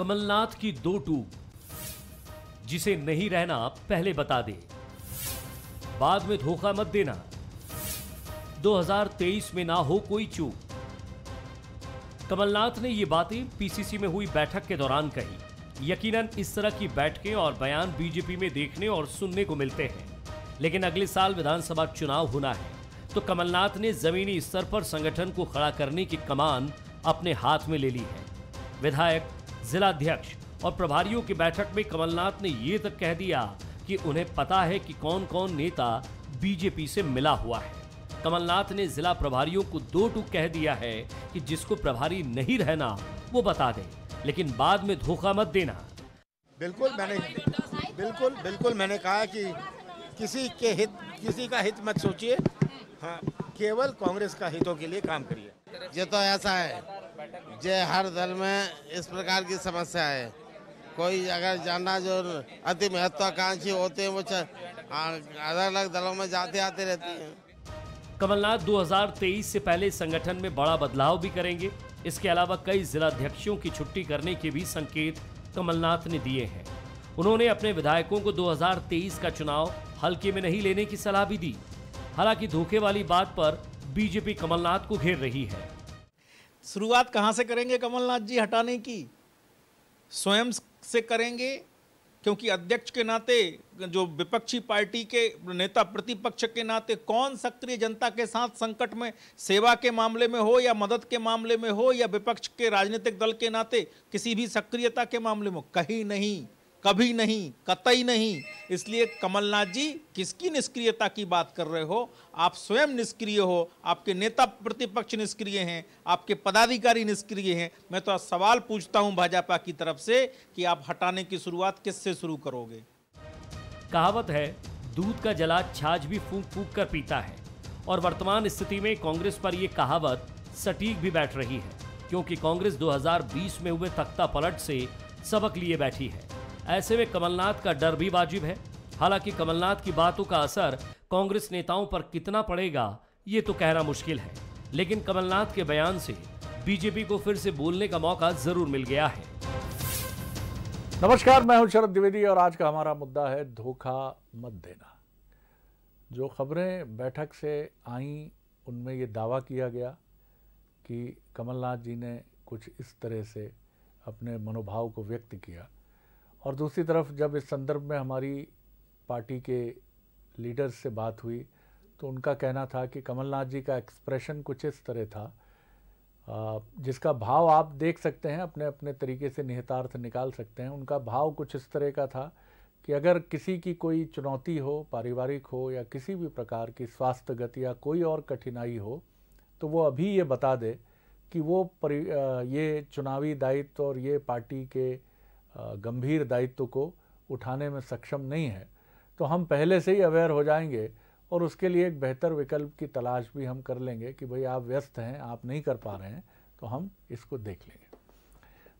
कमलनाथ की दो टूक जिसे नहीं रहना पहले बता दे बाद में धोखा मत देना 2023 में ना हो कोई चूक कमलनाथ ने ये बातें पीसीसी में हुई बैठक के दौरान कही यकीनन इस तरह की बैठकें और बयान बीजेपी में देखने और सुनने को मिलते हैं लेकिन अगले साल विधानसभा चुनाव होना है तो कमलनाथ ने जमीनी स्तर पर संगठन को खड़ा करने की कमान अपने हाथ में ले ली है विधायक जिलाध्यक्ष और प्रभारियों की बैठक में कमलनाथ ने ये तक कह दिया कि उन्हें पता है कि कौन कौन नेता बीजेपी से मिला हुआ है कमलनाथ ने जिला प्रभारियों को दो टूक कह दिया है कि जिसको प्रभारी नहीं रहना वो बता दे लेकिन बाद में धोखा मत देना बिल्कुल मैंने बिल्कुल बिल्कुल मैंने कहा कि किसी के हित किसी का हित मत सोचिए हाँ केवल कांग्रेस का हितों के लिए काम करिए ये तो ऐसा है जय हर दल में इस प्रकार की समस्या है कोई अगर जानना जो अति महत्वाकांक्षी होते हैं वो अलग अलग दलों में जाते आते रहते हैं कमलनाथ 2023 से पहले संगठन में बड़ा बदलाव भी करेंगे इसके अलावा कई जिलाध्यक्षों की छुट्टी करने के भी संकेत कमलनाथ ने दिए हैं उन्होंने अपने विधायकों को 2023 का चुनाव हल्के में नहीं लेने की सलाह भी दी हालांकि धोखे वाली बात पर बीजेपी कमलनाथ को घेर रही है शुरुआत कहाँ से करेंगे कमलनाथ जी हटाने की स्वयं से करेंगे क्योंकि अध्यक्ष के नाते जो विपक्षी पार्टी के नेता प्रतिपक्ष के नाते कौन सक्रिय जनता के साथ संकट में सेवा के मामले में हो या मदद के मामले में हो या विपक्ष के राजनीतिक दल के नाते किसी भी सक्रियता के मामले में कहीं नहीं कभी नहीं कतई नहीं इसलिए कमलनाथ जी किसकी निष्क्रियता की बात कर रहे हो आप स्वयं निष्क्रिय हो आपके नेता प्रतिपक्ष निष्क्रिय हैं आपके पदाधिकारी निष्क्रिय हैं मैं तो सवाल पूछता हूं भाजपा की तरफ से कि आप हटाने की शुरुआत किससे शुरू करोगे कहावत है दूध का जला छाछ भी फूक फूक कर पीता है और वर्तमान स्थिति में कांग्रेस पर यह कहावत सटीक भी बैठ रही है क्योंकि कांग्रेस 2020 में हुए तख्ता पलट से सबक लिए बैठी है ऐसे में कमलनाथ का डर भी वाजिब है हालांकि कमलनाथ की बातों का असर कांग्रेस नेताओं पर कितना पड़ेगा ये तो कहना मुश्किल है लेकिन कमलनाथ के बयान से बीजेपी को फिर से बोलने का मौका जरूर मिल गया है नमस्कार मैं हूं शरद द्विवेदी और आज का हमारा मुद्दा है धोखा मत देना जो खबरें बैठक से आई उनमें ये दावा किया गया कि कमलनाथ जी ने कुछ इस तरह से अपने मनोभाव को व्यक्त किया और दूसरी तरफ जब इस संदर्भ में हमारी पार्टी के लीडर्स से बात हुई तो उनका कहना था कि कमलनाथ जी का एक्सप्रेशन कुछ इस तरह था जिसका भाव आप देख सकते हैं अपने अपने तरीके से निहितार्थ निकाल सकते हैं उनका भाव कुछ इस तरह का था कि अगर किसी की कोई चुनौती हो पारिवारिक हो या किसी भी प्रकार की स्वास्थ्यगत या कोई और कठिनाई हो तो वो अभी ये बता दे कि वो परि ये चुनावी दायित्व और ये पार्टी के गंभीर दायित्व को उठाने में सक्षम नहीं है तो हम पहले से ही अवेयर हो जाएंगे और उसके लिए एक बेहतर विकल्प की तलाश भी हम कर लेंगे कि भाई आप व्यस्त हैं आप नहीं कर पा रहे हैं तो हम इसको देख लेंगे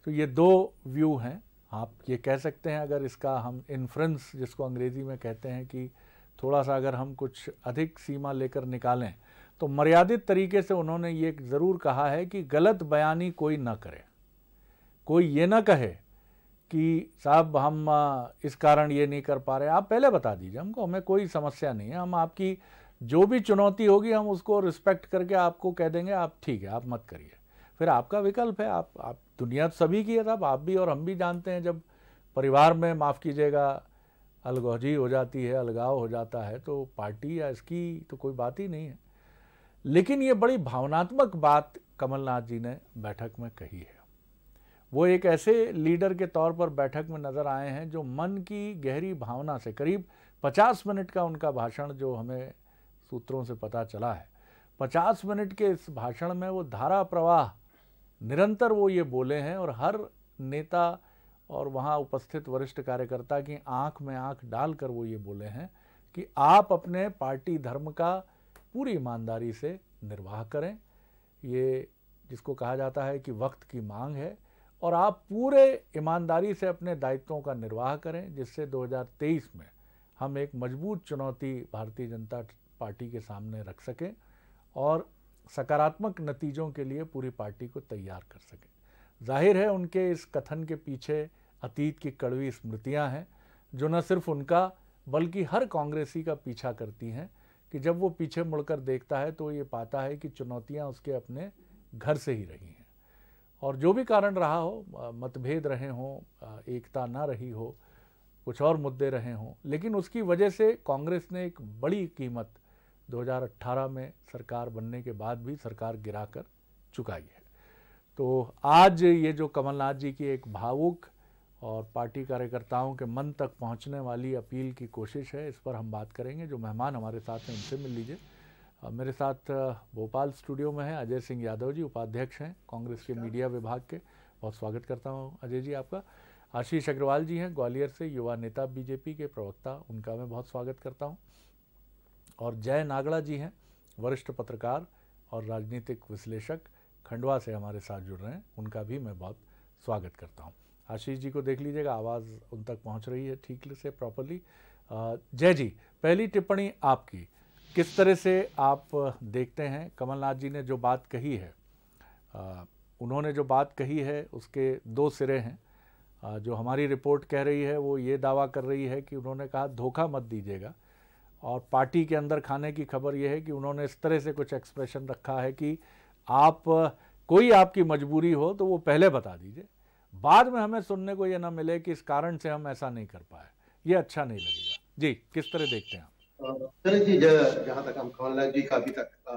तो ये दो व्यू हैं आप ये कह सकते हैं अगर इसका हम इन्फ्रेंस जिसको अंग्रेज़ी में कहते हैं कि थोड़ा सा अगर हम कुछ अधिक सीमा लेकर निकालें तो मर्यादित तरीके से उन्होंने ये ज़रूर कहा है कि गलत बयानी कोई ना करे कोई ये ना कहे कि साहब हम इस कारण ये नहीं कर पा रहे आप पहले बता दीजिए हमको हमें कोई समस्या नहीं है हम आपकी जो भी चुनौती होगी हम उसको रिस्पेक्ट करके आपको कह देंगे आप ठीक है आप मत करिए फिर आपका विकल्प है आप आप दुनिया सभी की है साहब आप भी और हम भी जानते हैं जब परिवार में माफ़ कीजिएगा अलगौजी हो जाती है अलगाव हो जाता है तो पार्टी या इसकी तो कोई बात ही नहीं है लेकिन ये बड़ी भावनात्मक बात कमलनाथ जी ने बैठक में कही है वो एक ऐसे लीडर के तौर पर बैठक में नज़र आए हैं जो मन की गहरी भावना से करीब 50 मिनट का उनका भाषण जो हमें सूत्रों से पता चला है 50 मिनट के इस भाषण में वो धारा प्रवाह निरंतर वो ये बोले हैं और हर नेता और वहाँ उपस्थित वरिष्ठ कार्यकर्ता की आंख में आंख डालकर वो ये बोले हैं कि आप अपने पार्टी धर्म का पूरी ईमानदारी से निर्वाह करें ये जिसको कहा जाता है कि वक्त की मांग है और आप पूरे ईमानदारी से अपने दायित्वों का निर्वाह करें जिससे 2023 में हम एक मजबूत चुनौती भारतीय जनता पार्टी के सामने रख सकें और सकारात्मक नतीजों के लिए पूरी पार्टी को तैयार कर सकें जाहिर है उनके इस कथन के पीछे अतीत की कड़वी स्मृतियाँ हैं जो न सिर्फ उनका बल्कि हर कांग्रेसी का पीछा करती हैं कि जब वो पीछे मुड़कर देखता है तो ये पाता है कि चुनौतियाँ उसके अपने घर से ही रही हैं और जो भी कारण रहा हो मतभेद रहे हों एकता ना रही हो कुछ और मुद्दे रहे हों लेकिन उसकी वजह से कांग्रेस ने एक बड़ी कीमत 2018 में सरकार बनने के बाद भी सरकार गिराकर चुकाई है तो आज ये जो कमलनाथ जी की एक भावुक और पार्टी कार्यकर्ताओं के मन तक पहुंचने वाली अपील की कोशिश है इस पर हम बात करेंगे जो मेहमान हमारे साथ हैं उनसे मिल लीजिए मेरे साथ भोपाल स्टूडियो में हैं अजय सिंह यादव जी उपाध्यक्ष हैं कांग्रेस के मीडिया विभाग के बहुत स्वागत करता हूं अजय जी आपका आशीष अग्रवाल जी हैं ग्वालियर से युवा नेता बीजेपी के प्रवक्ता उनका मैं बहुत स्वागत करता हूं और जय नागड़ा जी हैं वरिष्ठ पत्रकार और राजनीतिक विश्लेषक खंडवा से हमारे साथ जुड़ रहे हैं उनका भी मैं बहुत स्वागत करता हूँ आशीष जी को देख लीजिएगा आवाज़ उन तक पहुँच रही है ठीक से प्रॉपरली जय जी पहली टिप्पणी आपकी किस तरह से आप देखते हैं कमलनाथ जी ने जो बात कही है आ, उन्होंने जो बात कही है उसके दो सिरे हैं आ, जो हमारी रिपोर्ट कह रही है वो ये दावा कर रही है कि उन्होंने कहा धोखा मत दीजिएगा और पार्टी के अंदर खाने की खबर ये है कि उन्होंने इस तरह से कुछ एक्सप्रेशन रखा है कि आप कोई आपकी मजबूरी हो तो वो पहले बता दीजिए बाद में हमें सुनने को ये ना मिले कि इस कारण से हम ऐसा नहीं कर पाए ये अच्छा नहीं लगेगा जी किस तरह देखते हैं आप चलिए जी जहाँ तक हम कमलनाथ जी का अभी तक का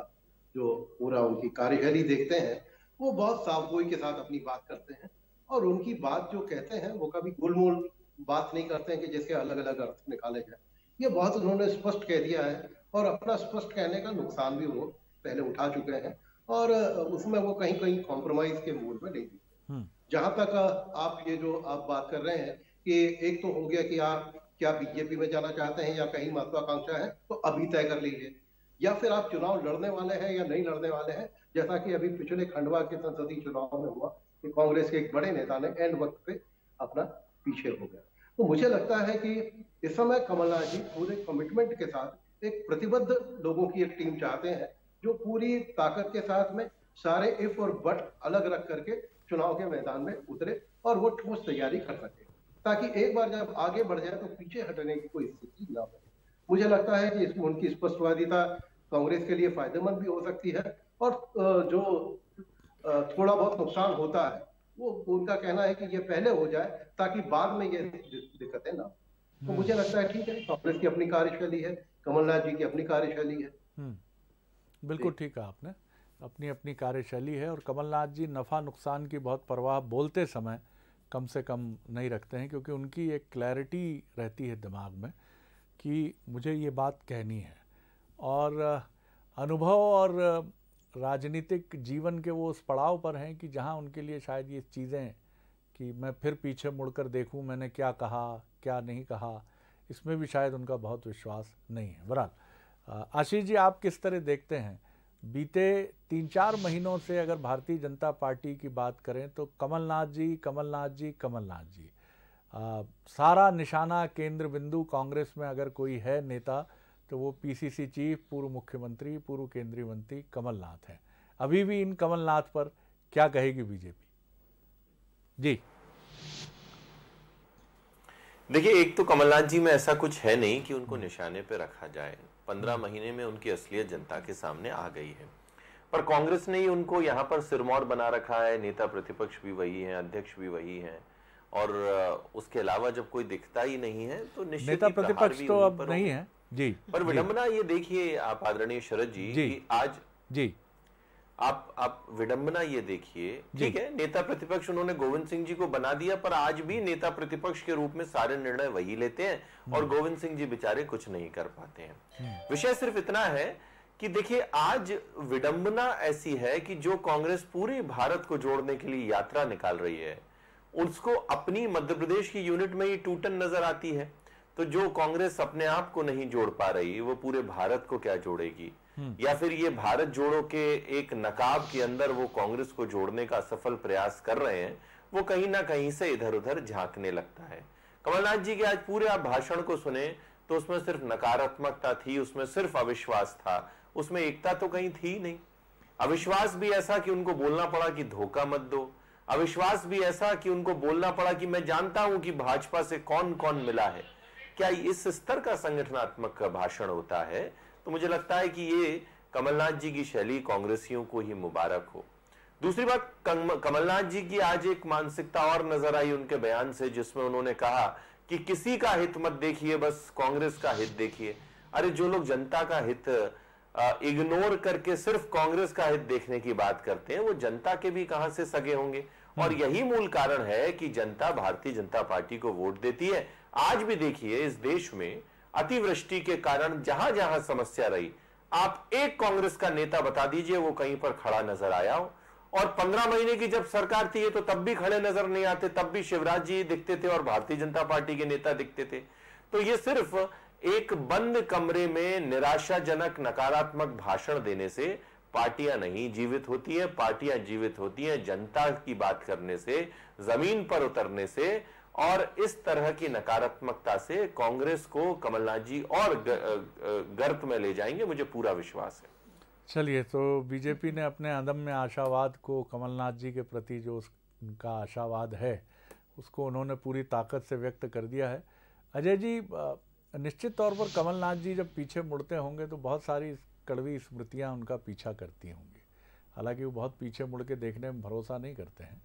जो पूरा उनकी कार्यशैली देखते हैं वो बहुत साफगोई के साथ अपनी बात करते हैं और उनकी बात जो कहते हैं वो कभी गुलमोल बात नहीं करते हैं कि जिसके अलग अलग अर्थ निकाले जाए ये बहुत उन्होंने स्पष्ट कह दिया है और अपना स्पष्ट कहने का नुकसान भी वो पहले उठा चुके हैं और उसमें वो कहीं कहीं कॉम्प्रोमाइज के मूड में नहीं हम्म। जहां तक आप ये जो आप बात कर रहे हैं कि एक तो हो गया कि आप क्या बीजेपी में जाना चाहते हैं या कहीं महत्वाकांक्षा है तो अभी तय कर लीजिए या फिर आप चुनाव लड़ने वाले हैं या नहीं लड़ने वाले हैं जैसा कि अभी पिछले खंडवा के संसदीय चुनाव में हुआ कि कांग्रेस के एक बड़े नेता ने एंड वक्त पे अपना पीछे हो गया तो मुझे लगता है कि इस समय कमलनाथ जी पूरे कमिटमेंट के साथ एक प्रतिबद्ध लोगों की एक टीम चाहते हैं जो पूरी ताकत के साथ में सारे इफ और बट अलग रख करके चुनाव के मैदान में उतरे और वो ठोस तैयारी कर सके ताकि एक बार जब आगे बढ़ जाए तो पीछे हटने की कोई स्थिति ना बने मुझे लगता है कि इसमें उनकी स्पष्टवादिता कांग्रेस के लिए फायदेमंद भी हो सकती है और जो थोड़ा बहुत नुकसान होता है वो उनका कहना है कि ये पहले हो जाए ताकि बाद में ये दिक्कतें ना तो हम्म। मुझे लगता है ठीक है कांग्रेस की अपनी कार्यशैली है कमलनाथ जी की अपनी कार्यशैली है हम्म। बिल्कुल ठीक है आपने अपनी अपनी कार्यशैली है और कमलनाथ जी नफा नुकसान की बहुत परवाह बोलते समय कम से कम नहीं रखते हैं क्योंकि उनकी एक क्लैरिटी रहती है दिमाग में कि मुझे ये बात कहनी है और अनुभव और राजनीतिक जीवन के वो उस पड़ाव पर हैं कि जहाँ उनके लिए शायद ये चीज़ें कि मैं फिर पीछे मुड़कर देखूं मैंने क्या कहा क्या नहीं कहा इसमें भी शायद उनका बहुत विश्वास नहीं है बहरहाल आशीष जी आप किस तरह देखते हैं बीते तीन चार महीनों से अगर भारतीय जनता पार्टी की बात करें तो कमलनाथ जी कमलनाथ जी कमलनाथ जी आ, सारा निशाना केंद्र बिंदु कांग्रेस में अगर कोई है नेता तो वो पीसीसी चीफ पूर्व मुख्यमंत्री पूर्व केंद्रीय मंत्री कमलनाथ हैं अभी भी इन कमलनाथ पर क्या कहेगी बीजेपी जी देखिए एक तो कमलनाथ जी में ऐसा कुछ है नहीं कि उनको निशाने पर रखा जाए पंद्रह महीने में उनकी असलियत जनता के सामने आ गई है पर कांग्रेस ने ही उनको यहाँ पर सिरमौर बना रखा है नेता प्रतिपक्ष भी वही है अध्यक्ष भी वही है और उसके अलावा जब कोई दिखता ही नहीं है तो निश्चित नेता प्रतिपक्ष तो अब नहीं है जी पर विडंबना ये देखिए आप आदरणीय शरद जी, जी कि आज जी आप आप विडंबना ये देखिए ठीक है नेता प्रतिपक्ष उन्होंने गोविंद सिंह जी को बना दिया पर आज भी नेता प्रतिपक्ष के रूप में सारे निर्णय वही लेते हैं हम्म। और गोविंद सिंह जी बेचारे कुछ नहीं कर पाते हैं हम्म। विषय सिर्फ इतना है कि देखिए आज विडंबना ऐसी है कि जो कांग्रेस पूरे भारत को जोड़ने के लिए यात्रा निकाल रही है उसको अपनी मध्य प्रदेश की यूनिट में ही टूटन नजर आती है तो जो कांग्रेस अपने आप को नहीं जोड़ पा रही वो पूरे भारत को क्या जोड़ेगी हम्म। या फिर ये भारत जोड़ो के एक नकाब के अंदर वो कांग्रेस को जोड़ने का सफल प्रयास कर रहे हैं वो कहीं ना कहीं से इधर उधर झांकने लगता है कमलनाथ जी के आज पूरे आप भाषण को सुने तो उसमें सिर्फ नकारात्मकता थी उसमें सिर्फ अविश्वास था उसमें एकता तो कहीं थी नहीं अविश्वास भी ऐसा कि उनको बोलना पड़ा कि धोखा मत दो अविश्वास भी ऐसा कि उनको बोलना पड़ा कि मैं जानता हूं कि भाजपा से कौन कौन मिला है क्या इस स्तर का संगठनात्मक भाषण होता है तो मुझे लगता है कि ये कमलनाथ जी की शैली कांग्रेसियों को ही मुबारक हो दूसरी बात कमलनाथ जी की आज एक मानसिकता और नजर आई उनके बयान से जिसमें उन्होंने कहा कि किसी का हित मत देखिए बस कांग्रेस का हित देखिए अरे जो लोग जनता का हित इग्नोर करके सिर्फ कांग्रेस का हित देखने की बात करते हैं वो जनता के भी कहां से सगे होंगे और हम्म। यही मूल कारण है कि जनता भारतीय जनता पार्टी को वोट देती है आज भी देखिए इस देश में अतिवृष्टि के कारण जहां जहां समस्या रही आप एक कांग्रेस का नेता बता दीजिए वो कहीं पर खड़ा नजर आया हो और पंद्रह महीने की जब सरकार थी तो तब भी खड़े नजर नहीं आते तब भी शिवराज जी दिखते थे और भारतीय जनता पार्टी के नेता दिखते थे तो ये सिर्फ एक बंद कमरे में निराशाजनक नकारात्मक भाषण देने से पार्टियां नहीं जीवित होती है पार्टियां जीवित होती हैं जनता की बात करने से जमीन पर उतरने से और इस तरह की नकारात्मकता से कांग्रेस को कमलनाथ जी और गर्त में ले जाएंगे मुझे पूरा विश्वास है चलिए तो बीजेपी ने अपने अदम में आशावाद को कमलनाथ जी के प्रति जो उनका आशावाद है उसको उन्होंने पूरी ताकत से व्यक्त कर दिया है अजय जी निश्चित तौर पर कमलनाथ जी जब पीछे मुड़ते होंगे तो बहुत सारी कड़वी स्मृतियाँ उनका पीछा करती होंगी हालांकि वो बहुत पीछे मुड़ के देखने में भरोसा नहीं करते हैं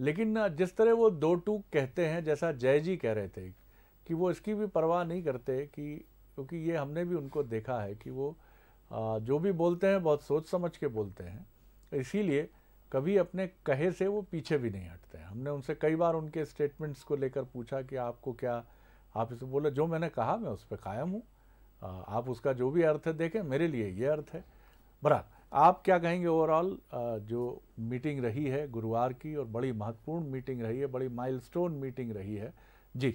लेकिन जिस तरह वो दो टूक कहते हैं जैसा जय जी कह रहे थे कि वो इसकी भी परवाह नहीं करते कि क्योंकि ये हमने भी उनको देखा है कि वो जो भी बोलते हैं बहुत सोच समझ के बोलते हैं इसीलिए कभी अपने कहे से वो पीछे भी नहीं हटते हैं हमने उनसे कई बार उनके स्टेटमेंट्स को लेकर पूछा कि आपको क्या आप इसे बोले जो मैंने कहा मैं उस पर कायम हूँ आप उसका जो भी अर्थ है देखें मेरे लिए ये अर्थ है बराबर आप क्या कहेंगे ओवरऑल जो मीटिंग रही है गुरुवार की और बड़ी महत्वपूर्ण मीटिंग रही है बड़ी माइलस्टोन मीटिंग रही है जी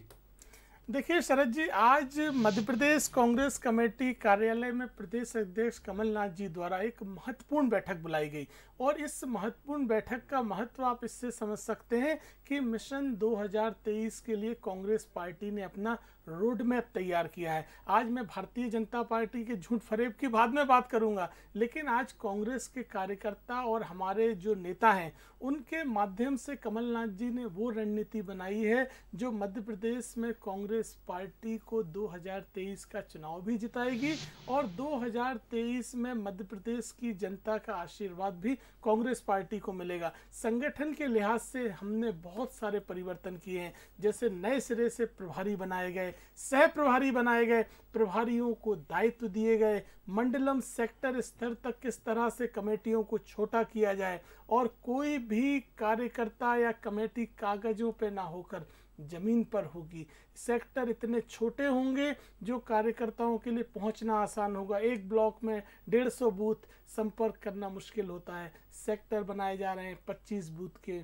देखिए शरद जी आज मध्य प्रदेश कांग्रेस कमेटी कार्यालय में प्रदेश अध्यक्ष कमलनाथ जी द्वारा एक महत्वपूर्ण बैठक बुलाई गई और इस महत्वपूर्ण बैठक का महत्व आप इससे समझ सकते हैं कि मिशन 2023 के लिए कांग्रेस पार्टी ने अपना रोडमैप तैयार किया है आज मैं भारतीय जनता पार्टी के झूठ फरेब की बाद में बात करूंगा लेकिन आज कांग्रेस के कार्यकर्ता और हमारे जो नेता हैं उनके माध्यम से कमलनाथ जी ने वो रणनीति बनाई है जो मध्य प्रदेश में कांग्रेस पार्टी को 2023 का चुनाव भी जिताएगी और 2023 में मध्य प्रदेश की जनता का आशीर्वाद भी कांग्रेस पार्टी को मिलेगा संगठन के लिहाज से हमने बहुत सारे परिवर्तन किए हैं जैसे नए सिरे से प्रभारी बनाए गए सह प्रभारी बनाए गए प्रभारियों को दायित्व दिए गए मंडलम सेक्टर स्तर तक किस तरह से कमेटियों को छोटा किया जाए और कोई भी कार्यकर्ता या कमेटी कागजों पर ना होकर जमीन पर होगी सेक्टर इतने छोटे होंगे जो कार्यकर्ताओं के लिए पहुंचना आसान होगा एक ब्लॉक में डेढ़ सौ बूथ संपर्क करना मुश्किल होता है सेक्टर बनाए जा रहे हैं पच्चीस बूथ के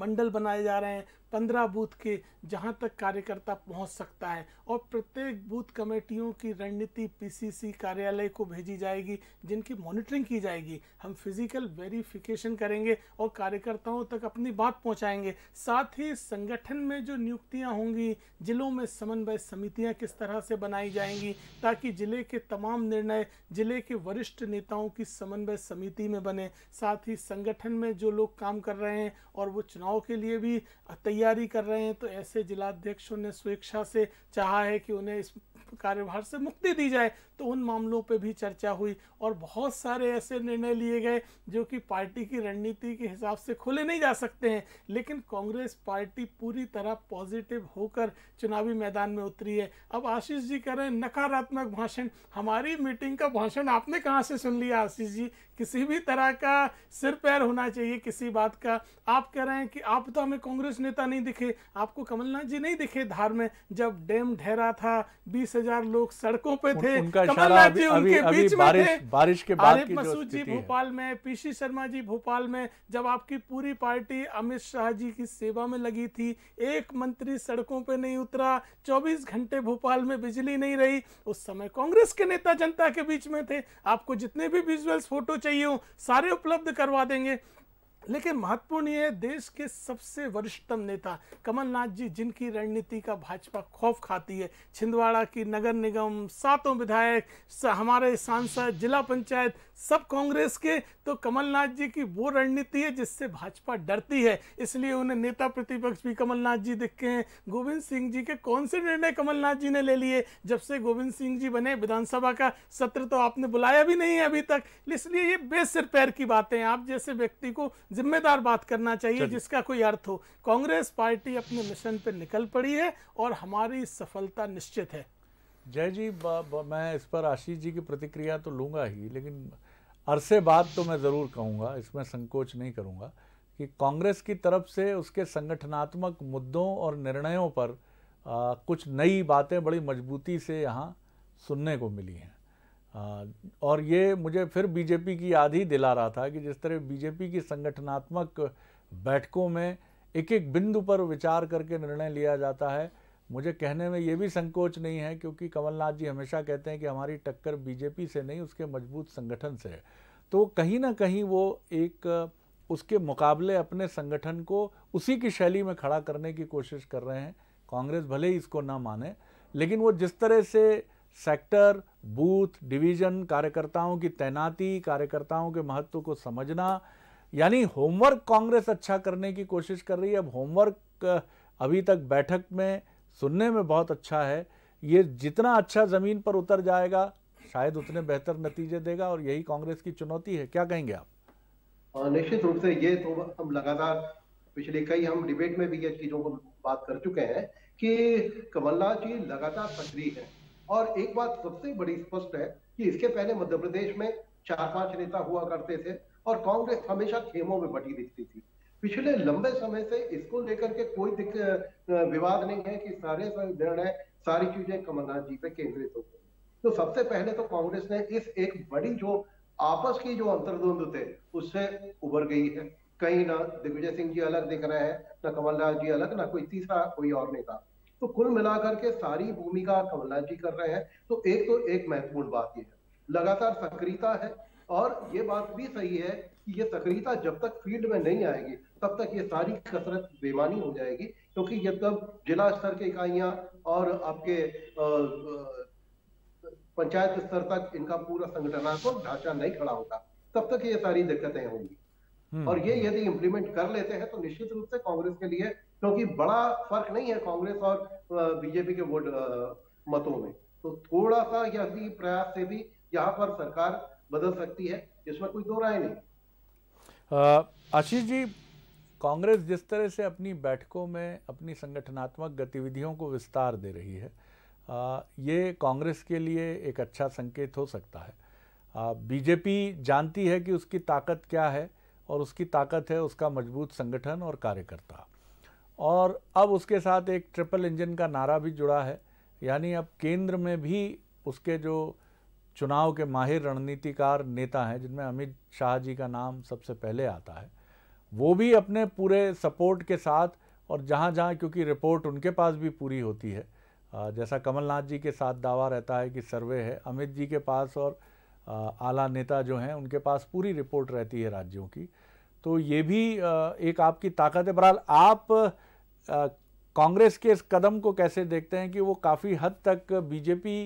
मंडल बनाए जा रहे हैं पंद्रह बूथ के जहां तक कार्यकर्ता पहुंच सकता है और प्रत्येक बूथ कमेटियों की रणनीति पीसीसी कार्यालय को भेजी जाएगी जिनकी मॉनिटरिंग की जाएगी हम फिजिकल वेरिफिकेशन करेंगे और कार्यकर्ताओं तक अपनी बात पहुंचाएंगे साथ ही संगठन में जो नियुक्तियां होंगी जिलों में समन्वय समितियां किस तरह से बनाई जाएंगी ताकि जिले के तमाम निर्णय जिले के वरिष्ठ नेताओं की समन्वय समिति में बने साथ ही संगठन में जो लोग काम कर रहे हैं और वो चुनाव के लिए भी तैयार तैयारी कर रहे हैं तो ऐसे जिलाध्यक्षों ने स्वेच्छा से चाहा है कि उन्हें इस कार्यभार से मुक्ति दी जाए तो उन मामलों पे भी चर्चा हुई और बहुत सारे ऐसे निर्णय लिए गए जो कि पार्टी की रणनीति के हिसाब से खोले नहीं जा सकते हैं लेकिन कांग्रेस पार्टी पूरी तरह पॉजिटिव होकर चुनावी मैदान में उतरी है अब आशीष जी कह रहे हैं नकारात्मक भाषण हमारी मीटिंग का भाषण आपने कहाँ से सुन लिया आशीष जी किसी भी तरह का सिर पैर होना चाहिए किसी बात का आप कह रहे हैं कि आप तो हमें कांग्रेस नेता नहीं दिखे आपको कमलनाथ जी नहीं दिखे धार में जब डैम ढहरा था बीस हजार लोग सड़कों पे थे कमलनाथ जी उनके अभी, बीच बारिश, में थे बारिश के बाद की मसूद जी भोपाल में पीसी शर्मा जी भोपाल में जब आपकी पूरी पार्टी अमित शाह जी की सेवा में लगी थी एक मंत्री सड़कों पर नहीं उतरा चौबीस घंटे भोपाल में बिजली नहीं रही उस समय कांग्रेस के नेता जनता के बीच में थे आपको जितने भी विजुअल्स फोटो चाहिए हो सारे उपलब्ध करवा देंगे लेकिन महत्वपूर्ण ये देश के सबसे वरिष्ठतम नेता कमलनाथ जी जिनकी रणनीति का भाजपा खौफ खाती है छिंदवाड़ा की नगर निगम सातों विधायक हमारे सांसद जिला पंचायत सब कांग्रेस के तो कमलनाथ जी की वो रणनीति है जिससे भाजपा डरती है इसलिए उन्हें नेता प्रतिपक्ष भी कमलनाथ जी दिखे हैं गोविंद सिंह जी के कौन से निर्णय कमलनाथ जी ने ले लिए जब से गोविंद सिंह जी बने विधानसभा का सत्र तो आपने बुलाया भी नहीं है अभी तक इसलिए ये बेसिर पैर की बातें आप जैसे व्यक्ति को जिम्मेदार बात करना चाहिए जिसका कोई अर्थ हो कांग्रेस पार्टी अपने मिशन पर निकल पड़ी है और हमारी सफलता निश्चित है जय जी मैं इस पर आशीष जी की प्रतिक्रिया तो लूंगा ही लेकिन अरसे बाद तो मैं ज़रूर कहूँगा इसमें संकोच नहीं करूँगा कि कांग्रेस की तरफ से उसके संगठनात्मक मुद्दों और निर्णयों पर आ, कुछ नई बातें बड़ी मजबूती से यहाँ सुनने को मिली हैं और ये मुझे फिर बीजेपी की याद ही दिला रहा था कि जिस तरह बीजेपी की संगठनात्मक बैठकों में एक एक बिंदु पर विचार करके निर्णय लिया जाता है मुझे कहने में ये भी संकोच नहीं है क्योंकि कमलनाथ जी हमेशा कहते हैं कि हमारी टक्कर बीजेपी से नहीं उसके मजबूत संगठन से है तो कहीं ना कहीं वो एक उसके मुकाबले अपने संगठन को उसी की शैली में खड़ा करने की कोशिश कर रहे हैं कांग्रेस भले ही इसको ना माने लेकिन वो जिस तरह से सेक्टर बूथ डिवीज़न कार्यकर्ताओं की तैनाती कार्यकर्ताओं के महत्व को समझना यानी होमवर्क कांग्रेस अच्छा करने की कोशिश कर रही है अब होमवर्क अभी तक बैठक में सुनने में बहुत अच्छा है ये जितना अच्छा ज़मीन पर उतर जाएगा शायद उतने बेहतर नतीजे देगा और यही कांग्रेस की चुनौती है क्या कहेंगे आप निश्चित रूप से ये तो हम लगातार पिछले कई हम डिबेट में भी ये चीज़ों को बात कर चुके हैं कि कमलनाथ जी लगातार सक्रिय है और एक बात सबसे बड़ी स्पष्ट है कि इसके पहले मध्य प्रदेश में चार पांच नेता हुआ करते थे और कांग्रेस हमेशा खेमों में बटी दिखती थी पिछले लंबे समय से इसको लेकर के कोई विवाद नहीं है कि सारे निर्णय सारी चीजें कमलनाथ जी पे केंद्रित हो तो सबसे पहले तो कांग्रेस ने इस एक बड़ी जो आपस की जो अंतर्द्वंद थे उससे उभर गई है कहीं ना दिग्विजय सिंह जी अलग दिख रहे हैं ना कमलनाथ जी अलग ना कोई तीसरा कोई और नेता तो कुल मिलाकर के सारी भूमिका कमलनाथ जी कर रहे हैं तो एक तो एक महत्वपूर्ण बात यह है लगातार सक्रियता है और ये बात भी सही है कि ये सक्रियता जब तक फील्ड में नहीं आएगी तब तक ये सारी कसरत बेमानी हो जाएगी क्योंकि जब तक तो जिला स्तर की इकाइयाँ और आपके पंचायत स्तर तक इनका पूरा संगठनात्मक ढांचा नहीं खड़ा होगा तब तक ये सारी दिक्कतें होंगी हम्म। और ये यदि इम्प्लीमेंट कर लेते हैं तो निश्चित रूप से कांग्रेस के लिए क्योंकि तो बड़ा फर्क नहीं है कांग्रेस और बीजेपी के वोट मतों में तो थोड़ा सा यदि प्रयास से भी यहाँ पर सरकार बदल सकती है इसमें कोई दो राय नहीं आशीष जी कांग्रेस जिस तरह से अपनी बैठकों में अपनी संगठनात्मक गतिविधियों को विस्तार दे रही है आ, ये कांग्रेस के लिए एक अच्छा संकेत हो सकता है आ, बीजेपी जानती है कि उसकी ताकत क्या है और उसकी ताकत है उसका मजबूत संगठन और कार्यकर्ता और अब उसके साथ एक ट्रिपल इंजन का नारा भी जुड़ा है यानी अब केंद्र में भी उसके जो चुनाव के माहिर रणनीतिकार नेता हैं जिनमें अमित शाह जी का नाम सबसे पहले आता है वो भी अपने पूरे सपोर्ट के साथ और जहाँ जहाँ क्योंकि रिपोर्ट उनके पास भी पूरी होती है जैसा कमलनाथ जी के साथ दावा रहता है कि सर्वे है अमित जी के पास और आला नेता जो हैं उनके पास पूरी रिपोर्ट रहती है राज्यों की तो ये भी एक आपकी ताकत है बहरहाल आप कांग्रेस के इस कदम को कैसे देखते हैं कि वो काफ़ी हद तक बीजेपी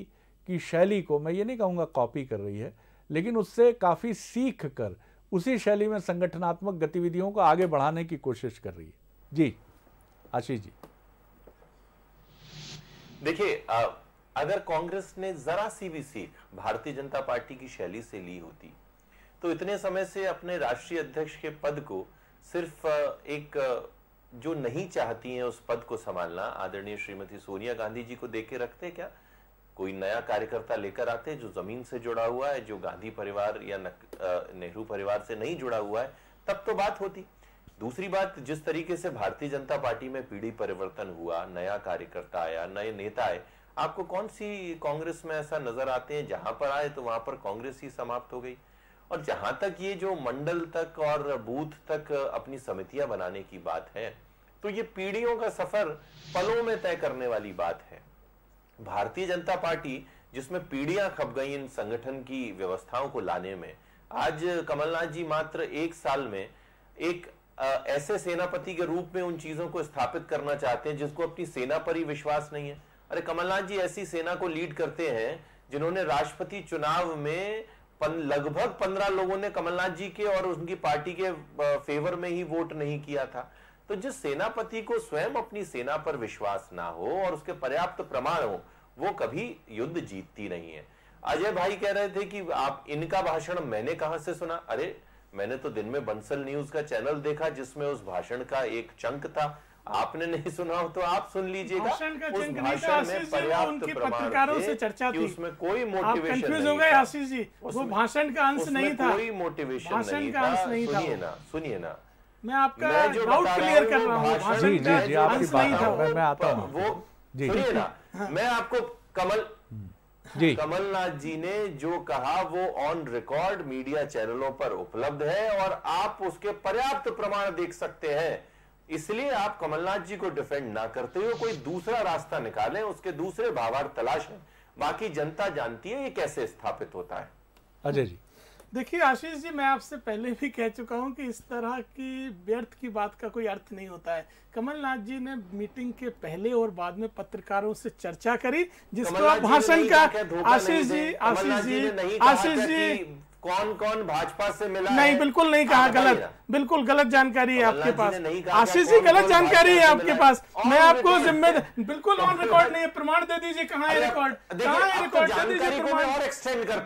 की शैली को मैं ये नहीं कहूँगा कॉपी कर रही है लेकिन उससे काफ़ी सीख कर उसी शैली में संगठनात्मक गतिविधियों को आगे बढ़ाने की कोशिश कर रही है जी आशीष जी देखिए अगर कांग्रेस ने जरा सी भी सीख भारतीय जनता पार्टी की शैली से ली होती तो इतने समय से अपने राष्ट्रीय अध्यक्ष के पद को सिर्फ एक जो नहीं चाहती हैं उस पद को संभालना आदरणीय श्रीमती सोनिया गांधी जी को देके रखते क्या कोई नया कार्यकर्ता लेकर आते जो जमीन से जुड़ा हुआ है जो गांधी परिवार या नेहरू परिवार से नहीं जुड़ा हुआ है तब तो बात होती दूसरी बात जिस तरीके से भारतीय जनता पार्टी में पीढ़ी परिवर्तन हुआ नया कार्यकर्ता आया नए नेता आए आपको कौन सी कांग्रेस में ऐसा नजर आते हैं जहां पर आए तो वहां पर कांग्रेस ही समाप्त हो गई और जहां तक ये जो मंडल तक और बूथ तक अपनी समितियां बनाने की बात है तो ये पीढ़ियों का सफर पलों में तय करने वाली बात है भारतीय जनता पार्टी जिसमें पीढ़ियां खप गई इन संगठन की व्यवस्थाओं को लाने में आज कमलनाथ जी मात्र एक साल में एक आ, ऐसे सेनापति के रूप में उन चीजों को स्थापित करना चाहते हैं जिसको अपनी सेना पर ही विश्वास नहीं है अरे कमलनाथ जी ऐसी सेना को लीड करते हैं जिन्होंने राष्ट्रपति चुनाव में पन, लगभग पंद्रह लोगों ने कमलनाथ जी के और उनकी पार्टी के फेवर में ही वोट नहीं किया था तो जिस सेनापति को स्वयं अपनी सेना पर विश्वास ना हो और उसके पर्याप्त प्रमाण हो वो कभी युद्ध जीतती नहीं है अजय भाई कह रहे थे कि आप इनका भाषण मैंने कहा से सुना अरे मैंने तो दिन में बंसल न्यूज का चैनल देखा जिसमें उस भाषण का एक चंक था आपने नहीं सुना हो तो आप सुन लीजिएगा उस भाषण में पर्याप्त पत्रकारों से चर्चा थी उसमें कोई मोटिवेशन नहीं हो गए आशीष जी वो भाषण का अंश नहीं था कोई मोटिवेशन नहीं था सुनिए ना सुनिए ना मैं आपका डाउट क्लियर कर रहा हूँ जी जी जी आपकी बात मैं आता हूँ वो जी ना हाँ। मैं आपको कमल जी हाँ, कमलनाथ जी ने जो कहा वो ऑन रिकॉर्ड मीडिया चैनलों पर उपलब्ध है और आप उसके पर्याप्त प्रमाण देख सकते हैं इसलिए आप कमलनाथ जी को डिफेंड ना करते हुए कोई दूसरा रास्ता निकालें उसके दूसरे भावार तलाश है बाकी जनता जानती है ये कैसे स्थापित होता है अजय जी देखिए आशीष जी मैं आपसे पहले भी कह चुका हूँ कि इस तरह की व्यर्थ की बात का कोई अर्थ नहीं होता है कमलनाथ जी ने मीटिंग के पहले और बाद में पत्रकारों से चर्चा करी जिसको आप भाषण का आशीष जी आशीष जी आशीष जी कौन कौन भाजपा से मिला नहीं बिल्कुल नहीं कहा गलत बिल्कुल गलत जानकारी है आपके पास आशीष जी गलत जानकारी है आपके पास मैं आपको जिम्मेदार बिल्कुल ऑन तो रिकॉर्ड नहीं है प्रमाण दे दीजिए कहाँ है रिकॉर्ड कहाँ है रिकॉर्ड दे दीजिए प्रमाण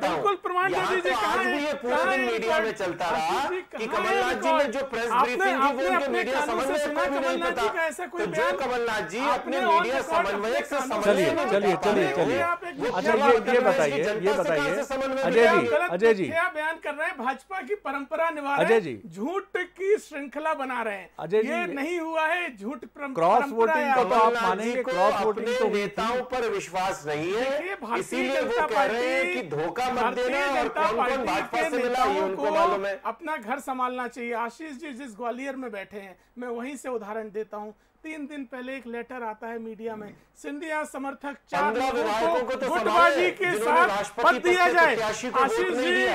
बिल्कुल प्रमाण दे दीजिए तो कहाँ है पूरे मीडिया में चलता रहा कि कमलनाथ जी ने जो प्रेस ब्रीफिंग की वो उनके मीडिया समन्वयक को नहीं पता ऐसा तो जो कमलनाथ जी अपने मीडिया समन्वय से चलिए चलिए चलिए चलिए अच्छा ये बताइए ये बताइए अजय जी अजय जी बयान कर रहे हैं भाजपा की परंपरा निभा रहे हैं झूठ की श्रृंखला बना रहे हैं अजय ये नहीं हुआ है झूठ क्रॉस वोटिंग को तो आप क्रॉस वोटिंग तो नेताओं पर विश्वास नहीं है इसीलिए वो कह रहे हैं कि धोखा मत देना और कौन कौन भाजपा से मिला उनको मालूम है अपना घर संभालना चाहिए आशीष जी जिस ग्वालियर में बैठे हैं मैं वहीं से उदाहरण देता हूँ तीन दिन पहले एक लेटर आता है मीडिया में सिंधिया समर्थक चार को तो गुटबाजी के साथ पत्र दिया जाए आशीष जी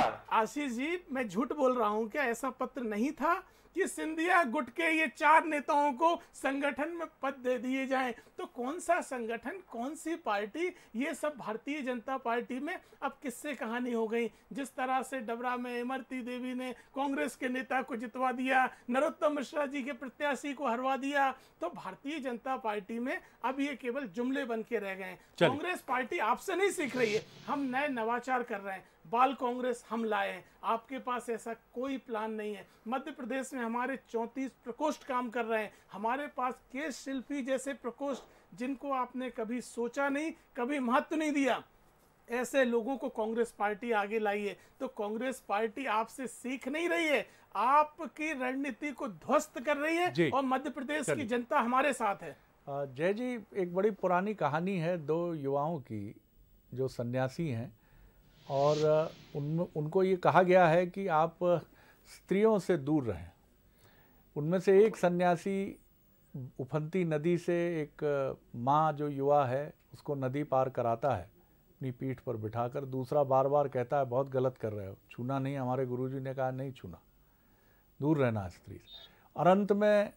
आशीष जी मैं झूठ बोल रहा हूँ क्या ऐसा पत्र नहीं था कि सिंधिया गुट के ये चार नेताओं को संगठन में पद दे दिए जाएं तो कौन सा संगठन कौन सी पार्टी ये सब भारतीय जनता पार्टी में अब किससे कहानी हो गई जिस तरह से डबरा में इमरती देवी ने कांग्रेस के नेता को जितवा दिया नरोत्तम मिश्रा जी के प्रत्याशी को हरवा दिया तो भारतीय जनता पार्टी में अब ये केवल जुमले बन के रह गए कांग्रेस पार्टी आपसे नहीं सीख रही है हम नए नवाचार कर रहे हैं बाल कांग्रेस हम लाए हैं आपके पास ऐसा कोई प्लान नहीं है मध्य प्रदेश में हमारे चौंतीस प्रकोष्ठ काम कर रहे हैं हमारे पास के शिल्पी जैसे प्रकोष्ठ जिनको आपने कभी सोचा नहीं कभी महत्व नहीं दिया ऐसे लोगों को कांग्रेस पार्टी आगे लाई है तो कांग्रेस पार्टी आपसे सीख नहीं रही है आपकी रणनीति को ध्वस्त कर रही है और मध्य प्रदेश की जनता हमारे साथ है जय जी एक बड़ी पुरानी कहानी है दो युवाओं की जो सन्यासी हैं और उन उनको ये कहा गया है कि आप स्त्रियों से दूर रहें उनमें से एक सन्यासी उफनती नदी से एक माँ जो युवा है उसको नदी पार कराता है अपनी पीठ पर बिठाकर दूसरा बार बार कहता है बहुत गलत कर रहे हो छूना नहीं हमारे गुरुजी ने कहा नहीं छूना दूर रहना स्त्री और अंत में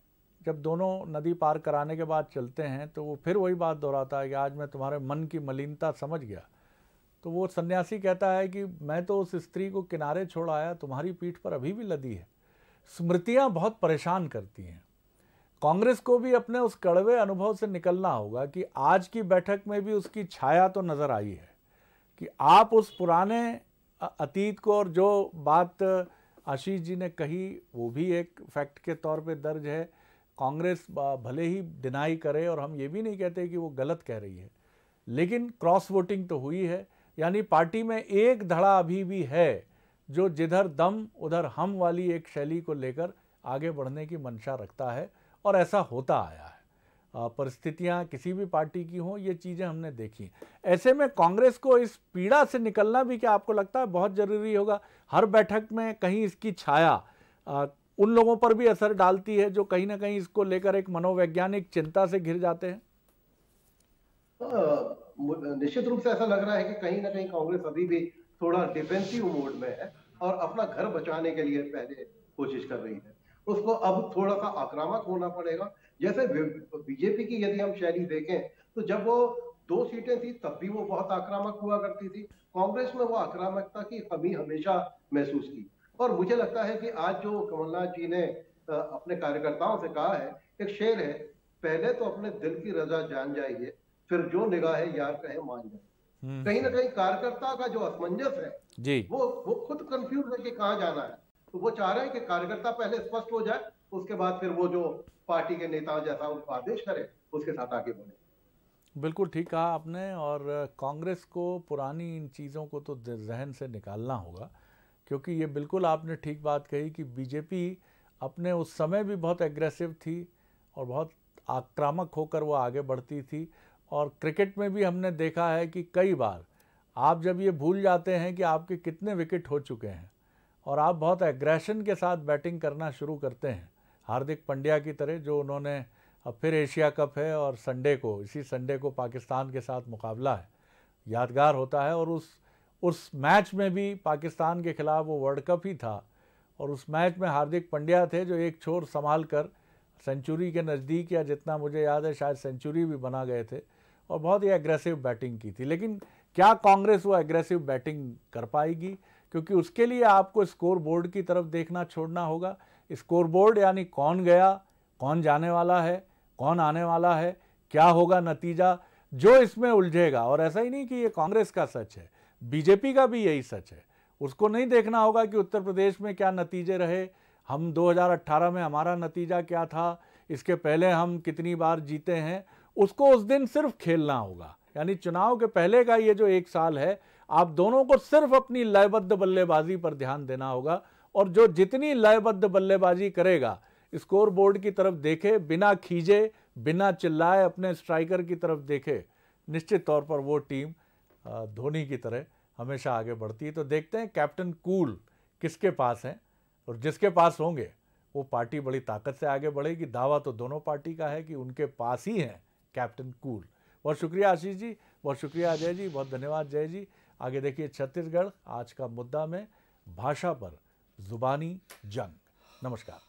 जब दोनों नदी पार कराने के बाद चलते हैं तो वो फिर वही बात दोहराता है कि आज मैं तुम्हारे मन की मलिनता समझ गया तो वो सन्यासी कहता है कि मैं तो उस स्त्री को किनारे छोड़ आया तुम्हारी पीठ पर अभी भी लदी है स्मृतियाँ बहुत परेशान करती हैं कांग्रेस को भी अपने उस कड़वे अनुभव से निकलना होगा कि आज की बैठक में भी उसकी छाया तो नज़र आई है कि आप उस पुराने अतीत को और जो बात आशीष जी ने कही वो भी एक फैक्ट के तौर पे दर्ज है कांग्रेस भले ही डिनाई करे और हम ये भी नहीं कहते कि वो गलत कह रही है लेकिन क्रॉस वोटिंग तो हुई है यानी पार्टी में एक धड़ा अभी भी है जो जिधर दम उधर हम वाली एक शैली को लेकर आगे बढ़ने की मंशा रखता है और ऐसा होता आया है परिस्थितियां किसी भी पार्टी की हों ये चीज़ें हमने देखी ऐसे में कांग्रेस को इस पीड़ा से निकलना भी क्या आपको लगता है बहुत ज़रूरी होगा हर बैठक में कहीं इसकी छाया उन लोगों पर भी असर डालती है जो कहीं ना कहीं इसको लेकर एक मनोवैज्ञानिक चिंता से घिर जाते हैं निश्चित रूप से ऐसा लग रहा है कि कहीं ना कहीं कांग्रेस अभी भी थोड़ा डिफेंसिव मोड में है और अपना घर बचाने के लिए पहले कोशिश कर रही है उसको अब थोड़ा सा आक्रामक होना पड़ेगा जैसे बीजेपी की यदि हम शैली देखें तो जब वो दो सीटें थी तब भी वो बहुत आक्रामक हुआ करती थी कांग्रेस में वो आक्रामकता की कमी हमेशा महसूस की और मुझे लगता है कि आज जो कमलनाथ जी ने अपने कार्यकर्ताओं से कहा है एक शेर है पहले तो अपने दिल की रजा जान जाइए फिर जो निगाह यार कहे मान जाए हम्म। कहीं ना कहीं कार्यकर्ता का जो असमंजस है जी। वो वो खुद कंफ्यूज है कि कहाँ जाना है तो वो चाह रहे हैं कि कार्यकर्ता पहले स्पष्ट हो जाए उसके बाद फिर वो जो पार्टी के नेताओं जैसा उनको आदेश करे उसके साथ आगे बढ़े बिल्कुल ठीक कहा आपने और कांग्रेस को पुरानी इन चीज़ों को तो जहन से निकालना होगा क्योंकि ये बिल्कुल आपने ठीक बात कही कि बीजेपी अपने उस समय भी बहुत एग्रेसिव थी और बहुत आक्रामक होकर वो आगे बढ़ती थी और क्रिकेट में भी हमने देखा है कि कई बार आप जब ये भूल जाते हैं कि आपके कितने विकेट हो चुके हैं और आप बहुत एग्रेशन के साथ बैटिंग करना शुरू करते हैं हार्दिक पंड्या की तरह जो उन्होंने अब फिर एशिया कप है और संडे को इसी संडे को पाकिस्तान के साथ मुकाबला है यादगार होता है और उस उस मैच में भी पाकिस्तान के ख़िलाफ़ वो वर्ल्ड कप ही था और उस मैच में हार्दिक पंड्या थे जो एक छोर संभाल कर सेंचुरी के नज़दीक या जितना मुझे याद है शायद सेंचुरी भी बना गए थे और बहुत ही एग्रेसिव बैटिंग की थी लेकिन क्या कांग्रेस वो एग्रेसिव बैटिंग कर पाएगी क्योंकि उसके लिए आपको स्कोर बोर्ड की तरफ देखना छोड़ना होगा स्कोर बोर्ड यानी कौन गया कौन जाने वाला है कौन आने वाला है क्या होगा नतीजा जो इसमें उलझेगा और ऐसा ही नहीं कि ये कांग्रेस का सच है बीजेपी का भी यही सच है उसको नहीं देखना होगा कि उत्तर प्रदेश में क्या नतीजे रहे हम 2018 में हमारा नतीजा क्या था इसके पहले हम कितनी बार जीते हैं उसको उस दिन सिर्फ खेलना होगा यानी चुनाव के पहले का ये जो एक साल है आप दोनों को सिर्फ अपनी लयबद्ध बल्लेबाजी पर ध्यान देना होगा और जो जितनी लयबद्ध बल्लेबाजी करेगा स्कोर बोर्ड की तरफ देखे बिना खींचे बिना चिल्लाए अपने स्ट्राइकर की तरफ देखे निश्चित तौर पर वो टीम धोनी की तरह हमेशा आगे बढ़ती है तो देखते हैं कैप्टन कूल किसके पास हैं और जिसके पास होंगे वो पार्टी बड़ी ताकत से आगे बढ़ेगी दावा तो दोनों पार्टी का है कि उनके पास ही हैं कैप्टन कूल बहुत शुक्रिया आशीष जी बहुत शुक्रिया अजय जी बहुत धन्यवाद जय जी आगे देखिए छत्तीसगढ़ आज का मुद्दा में भाषा पर जुबानी जंग नमस्कार